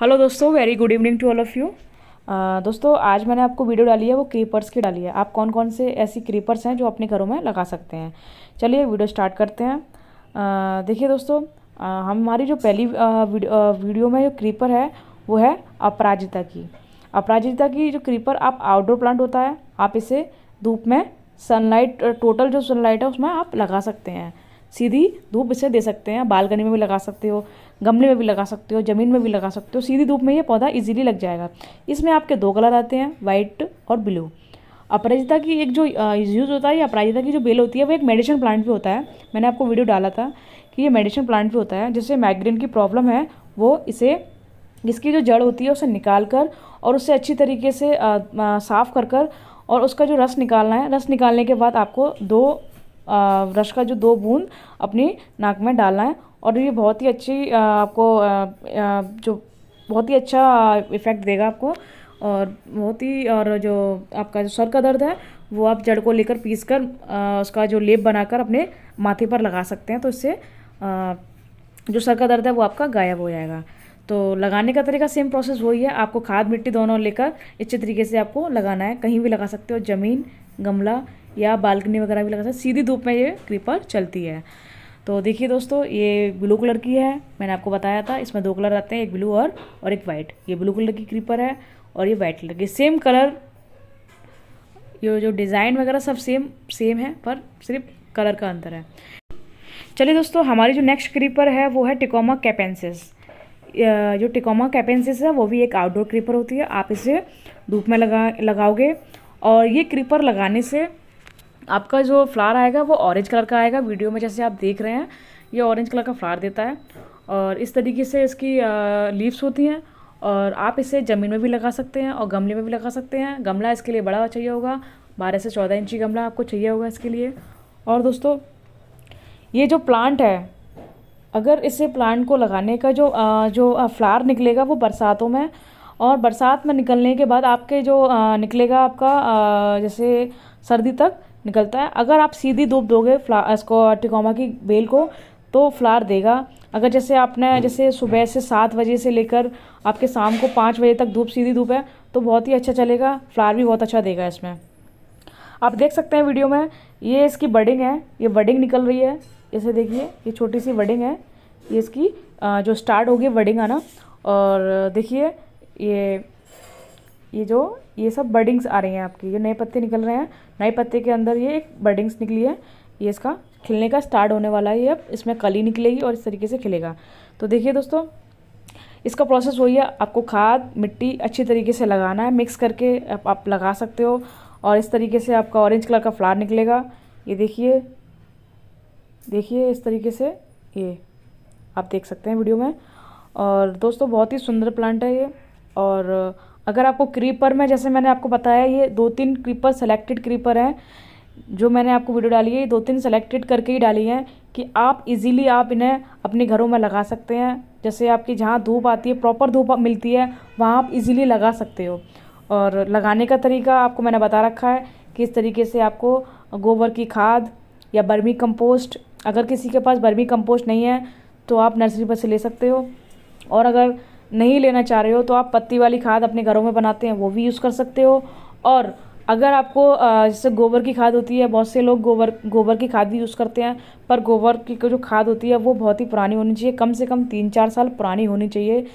hello दोस्तों very good evening to all of you दोस्तों आज मैंने आपको वीडियो डाली है वो क्रीपर्स की डाली है आप कौन कौन से ऐसी क्रीपर्स हैं जो अपने घरों में लगा सकते हैं चलिए वीडियो स्टार्ट करते हैं uh, देखिए दोस्तों आ, uh, हमारी जो पहली वीडियो uh, में जो क्रीपर है वो है अपराजिता की अपराजिता की जो क्रीपर आप आउटडोर प्लांट होता है आप इसे धूप में सनलाइट टोटल जो सनलाइट है उसमें आप लगा सकते हैं सीधी धूप इसे दे सकते हैं बालकनी में भी लगा सकते हो गमले में भी लगा सकते हो ज़मीन में भी लगा सकते हो सीधी धूप में ये पौधा इजीली लग जाएगा इसमें आपके दो कलर आते हैं वाइट और ब्लू अपराजिता की एक जो यूज़ होता है या अपराजिता की जो बेल होती है वो एक मेडिसिन प्लांट भी होता है मैंने आपको वीडियो डाला था कि ये मेडिसिन प्लांट भी होता है जिससे माइग्रेन की प्रॉब्लम है वो इसे इसकी जो जड़ होती है उसे निकाल कर और उसे अच्छी तरीके से साफ़ कर कर और उसका जो रस निकालना है रस निकालने के बाद आपको दो रस का जो दो बूंद अपनी नाक में डालना है और ये बहुत ही अच्छी आपको जो बहुत ही अच्छा इफ़ेक्ट देगा आपको और बहुत ही और जो आपका जो सर का दर्द है वो आप जड़ को लेकर पीस कर उसका जो लेप बनाकर अपने माथे पर लगा सकते हैं तो इससे जो सर का दर्द है वो आपका गायब हो जाएगा तो लगाने का तरीका सेम प्रोसेस वही है आपको खाद मिट्टी दोनों लेकर अच्छे तरीके से आपको लगाना है कहीं भी लगा सकते हो ज़मीन गमला या बालकनी वगैरह भी लगा सकते सीधी धूप में ये क्रीपर चलती है तो देखिए दोस्तों ये ब्लू कलर की है मैंने आपको बताया था इसमें दो कलर आते हैं एक ब्लू और और एक वाइट ये ब्लू कलर की क्रीपर है और ये वाइट कलर की सेम कलर ये जो डिज़ाइन वगैरह सब सेम सेम है पर सिर्फ कलर का अंतर है चलिए दोस्तों हमारी जो नेक्स्ट क्रीपर है वो है टिकोमा कैपेंसिस जो टिकोमा कैपेंसिस है वो भी एक आउटडोर क्रीपर होती है आप इसे धूप में लगा लगाओगे और ये क्रीपर लगाने से आपका जो फ्लावर आएगा वो ऑरेंज कलर का आएगा वीडियो में जैसे आप देख रहे हैं ये ऑरेंज कलर का फ्लावर देता है और इस तरीके से इसकी लीव्स होती हैं और आप इसे ज़मीन में भी लगा सकते हैं और गमले में भी लगा सकते हैं गमला इसके लिए बड़ा चाहिए होगा बारह से चौदह इंची गमला आपको चाहिए होगा इसके लिए और दोस्तों ये जो प्लांट है अगर इसे प्लांट को लगाने का जो जो फ्लावर निकलेगा वो बरसातों में और बरसात में निकलने के बाद आपके जो निकलेगा आपका जैसे सर्दी तक निकलता है अगर आप सीधी धूप दोगे फ्ला इसको टिकोमा की बेल को तो फ्लार देगा अगर जैसे आपने जैसे सुबह से सात बजे से लेकर आपके शाम को पाँच बजे तक धूप सीधी धूप है तो बहुत ही अच्छा चलेगा फ्लार भी बहुत अच्छा देगा इसमें आप देख सकते हैं वीडियो में ये इसकी बडिंग है ये बडिंग निकल रही है इसे देखिए ये छोटी सी वडिंग है ये इसकी जो स्टार्ट होगी वडिंग आना और देखिए ये ये जो ये सब बर्डिंग्स आ रही हैं आपकी ये नए पत्ते निकल रहे हैं नए पत्ते के अंदर ये एक बर्डिंग्स निकली है ये इसका खिलने का स्टार्ट होने वाला है ये अब इसमें कली निकलेगी और इस तरीके से खिलेगा तो देखिए दोस्तों इसका प्रोसेस वही है आपको खाद मिट्टी अच्छी तरीके से लगाना है मिक्स करके आप, आप लगा सकते हो और इस तरीके से आपका ऑरेंज कलर का फ्लावर निकलेगा ये देखिए देखिए इस तरीके से ये आप देख सकते हैं वीडियो में और दोस्तों बहुत ही सुंदर प्लांट है ये और अगर आपको क्रीपर में जैसे मैंने आपको बताया ये दो तीन क्रीपर सेलेक्टेड क्रीपर हैं जो मैंने आपको वीडियो डाली है ये दो तीन सेलेक्टेड करके ही डाली है कि आप इजीली आप इन्हें अपने घरों में लगा सकते हैं जैसे आपकी जहाँ धूप आती है प्रॉपर धूप मिलती है वहाँ आप इजीली लगा सकते हो और लगाने का तरीका आपको मैंने बता रखा है कि इस तरीके से आपको गोबर की खाद या बर्मी कंपोस्ट अगर किसी के पास बर्मी कंपोस्ट नहीं है तो आप नर्सरी पर से ले सकते हो और अगर नहीं लेना चाह रहे हो तो आप पत्ती वाली खाद अपने घरों में बनाते हैं वो भी यूज़ कर सकते हो और अगर आपको जैसे गोबर की खाद होती है बहुत से लोग गोबर गोबर की खाद भी यूज़ करते हैं पर गोबर की जो खाद होती है वो बहुत ही पुरानी होनी चाहिए कम से कम तीन चार साल पुरानी होनी चाहिए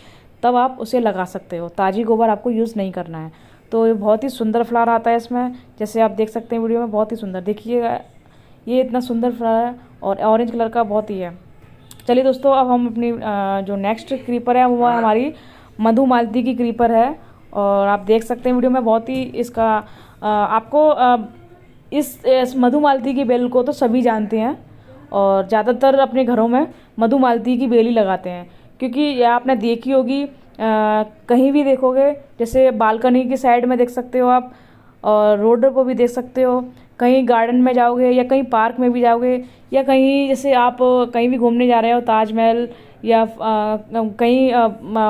तब आप उसे लगा सकते हो ताज़ी गोबर आपको यूज़ नहीं करना है तो ये बहुत ही सुंदर फ्लावर आता है इसमें जैसे आप देख सकते हैं वीडियो में बहुत ही सुंदर देखिएगा ये इतना सुंदर फ्लावर है और ऑरेंज कलर का बहुत ही है चलिए दोस्तों अब हम अपनी जो नेक्स्ट क्रीपर है वो हमारी मधु मालती की क्रीपर है और आप देख सकते हैं वीडियो में बहुत ही इसका आपको इस, इस मधु मालती की बेल को तो सभी जानते हैं और ज़्यादातर अपने घरों में मधु मालती की बेली लगाते हैं क्योंकि आपने देखी होगी कहीं भी देखोगे जैसे बालकनी की साइड में देख सकते हो आप और रोड पर भी देख सकते हो कहीं गार्डन में जाओगे या कहीं पार्क में भी जाओगे या कहीं जैसे आप कहीं भी घूमने जा रहे हो ताजमहल या कहीं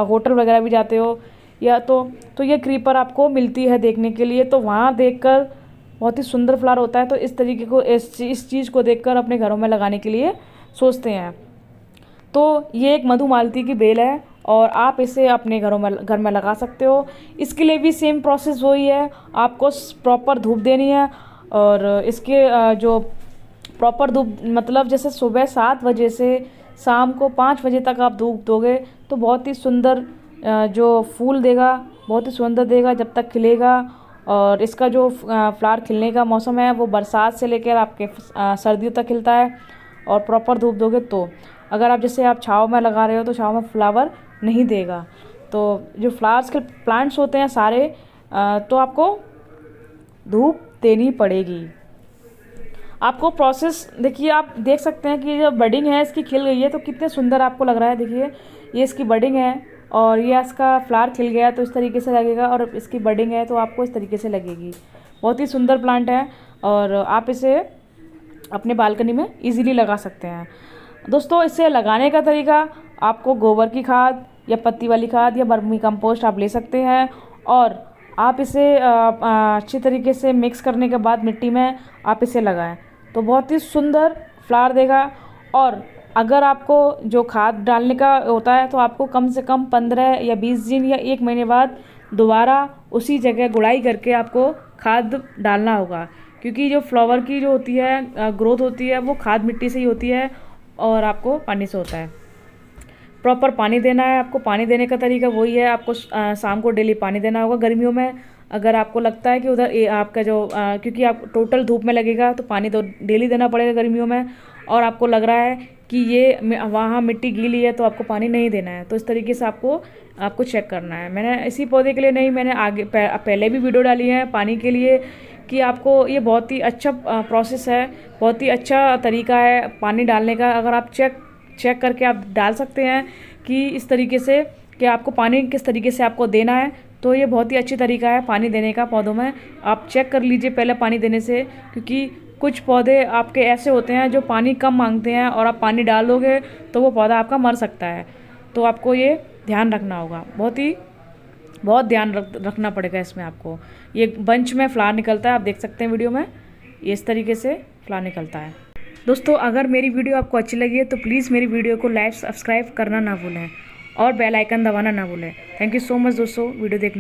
होटल वगैरह भी जाते हो या तो तो ये क्रीपर आपको मिलती है देखने के लिए तो वहाँ देखकर बहुत ही सुंदर फ्लावर होता है तो इस तरीके को इस इस चीज़ को देखकर अपने घरों में लगाने के लिए सोचते हैं तो ये एक मधुमालती की बेल है और आप इसे अपने घरों में घर में लगा सकते हो इसके लिए भी सेम प्रोसेस वही है आपको प्रॉपर धूप देनी है और इसके जो प्रॉपर धूप मतलब जैसे सुबह सात बजे से शाम को पाँच बजे तक आप धूप दोगे तो बहुत ही सुंदर जो फूल देगा बहुत ही सुंदर देगा जब तक खिलेगा और इसका जो फ्लावर खिलने का मौसम है वो बरसात से लेकर आपके सर्दियों तक खिलता है और प्रॉपर धूप दोगे तो अगर आप जैसे आप छाव में लगा रहे हो तो छाव में फ्लावर नहीं देगा तो जो फ्लावर्स के प्लांट्स होते हैं सारे तो आपको धूप देनी पड़ेगी आपको प्रोसेस देखिए आप देख सकते हैं कि जो बडिंग है इसकी खिल गई है तो कितने सुंदर आपको लग रहा है देखिए ये इसकी बडिंग है और ये इसका फ्लावर खिल गया तो इस तरीके से लगेगा और इसकी बडिंग है तो आपको इस तरीके से लगेगी बहुत ही सुंदर प्लांट है और आप इसे अपने बालकनी में इजीली लगा सकते हैं दोस्तों इसे लगाने का तरीका आपको गोबर की खाद या पत्ती वाली खाद या बर्मी कंपोस्ट आप ले सकते हैं और आप इसे अच्छी तरीके से मिक्स करने के बाद मिट्टी में आप इसे लगाएं तो बहुत ही सुंदर फ्लावर देगा और अगर आपको जो खाद डालने का होता है तो आपको कम से कम पंद्रह या बीस दिन या एक महीने बाद दोबारा उसी जगह गुड़ाई करके आपको खाद डालना होगा क्योंकि जो फ्लावर की जो होती है ग्रोथ होती है वो खाद मिट्टी से ही होती है और आपको पानी से होता है प्रॉपर पानी देना है आपको पानी देने का तरीका वही है आपको शाम को डेली पानी देना होगा गर्मियों में अगर आपको लगता है कि उधर आपका जो आ, क्योंकि आप टोटल धूप में लगेगा तो पानी तो डेली देना पड़ेगा गर्मियों में और आपको लग रहा है कि ये वहाँ मिट्टी गीली है तो आपको पानी नहीं देना है तो इस तरीके से आपको आपको चेक करना है मैंने इसी पौधे के लिए नहीं मैंने आगे पहले भी वीडियो डाली है पानी के लिए कि आपको ये बहुत ही अच्छा प्रोसेस है बहुत ही अच्छा तरीका है पानी डालने का अगर आप चेक चेक करके आप डाल सकते हैं कि इस तरीके से कि आपको पानी किस तरीके से आपको देना है तो ये बहुत ही अच्छी तरीका है पानी देने का पौधों में आप चेक कर लीजिए पहले पानी देने से क्योंकि कुछ पौधे आपके ऐसे होते हैं जो पानी कम मांगते हैं और आप पानी डालोगे तो वो पौधा आपका मर सकता है तो आपको ये ध्यान रखना होगा बहुत ही बहुत ध्यान रख रखना पड़ेगा इसमें आपको ये बंच में फ्लावर निकलता है आप देख सकते हैं वीडियो में इस तरीके से फ्लावर निकलता है दोस्तों अगर मेरी वीडियो आपको अच्छी लगी है तो प्लीज़ मेरी वीडियो को लाइक सब्सक्राइब करना ना भूलें और बेल आइकन दबाना ना भूलें थैंक यू सो मच दोस्तों वीडियो देखने